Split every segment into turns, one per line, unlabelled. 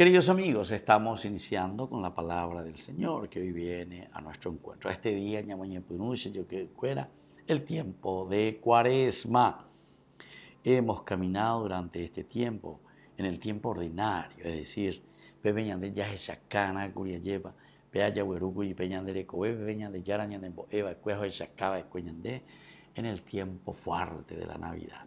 Queridos amigos, estamos iniciando con la palabra del Señor que hoy viene a nuestro encuentro. Este día, yo que el tiempo de cuaresma. Hemos caminado durante este tiempo en el tiempo ordinario, es decir, y en el tiempo fuerte de la Navidad.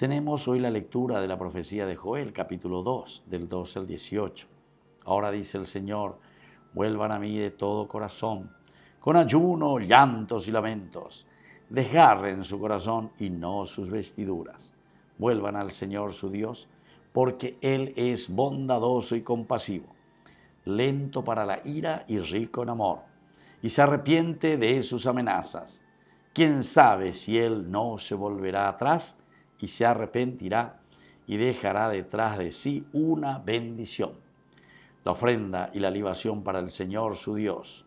Tenemos hoy la lectura de la profecía de Joel, capítulo 2, del 12 al 18. Ahora dice el Señor, vuelvan a mí de todo corazón, con ayuno, llantos y lamentos. Desgarren su corazón y no sus vestiduras. Vuelvan al Señor su Dios, porque Él es bondadoso y compasivo, lento para la ira y rico en amor, y se arrepiente de sus amenazas. ¿Quién sabe si Él no se volverá atrás? y se arrepentirá y dejará detrás de sí una bendición. La ofrenda y la libación para el Señor su Dios.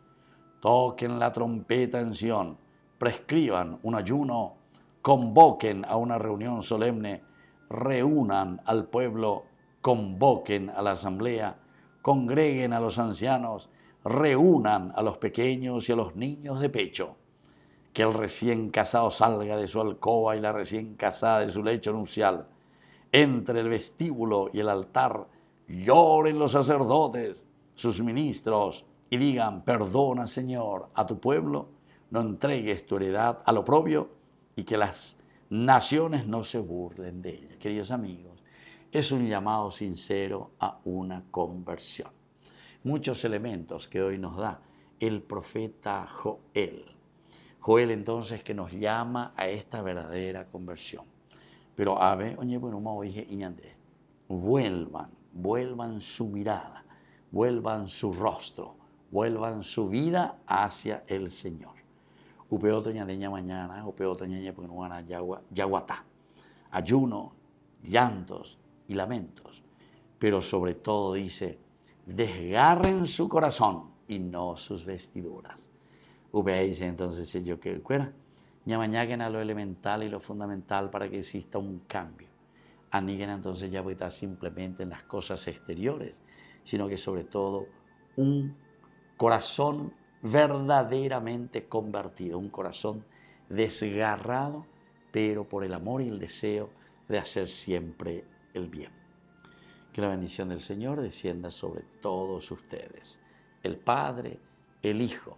Toquen la trompeta en Sión, prescriban un ayuno, convoquen a una reunión solemne, reúnan al pueblo, convoquen a la asamblea, congreguen a los ancianos, reúnan a los pequeños y a los niños de pecho que el recién casado salga de su alcoba y la recién casada de su lecho nupcial. Entre el vestíbulo y el altar lloren los sacerdotes, sus ministros, y digan, perdona Señor a tu pueblo, no entregues tu heredad a lo propio y que las naciones no se burlen de ella. Queridos amigos, es un llamado sincero a una conversión. Muchos elementos que hoy nos da el profeta Joel. Joel entonces que nos llama a esta verdadera conversión. Pero ave, oye, bueno, dije, iñande, vuelvan, vuelvan su mirada, vuelvan su rostro, vuelvan su vida hacia el Señor. Upeo toñadeña mañana, no ñaña a yaguatá. Ayuno, llantos y lamentos. Pero sobre todo dice, desgarren su corazón y no sus vestiduras dice entonces yo que cuera, a lo elemental y lo fundamental para que exista un cambio. Aníguena entonces ya voy a estar simplemente en las cosas exteriores, sino que sobre todo un corazón verdaderamente convertido, un corazón desgarrado, pero por el amor y el deseo de hacer siempre el bien. Que la bendición del Señor descienda sobre todos ustedes, el Padre, el Hijo,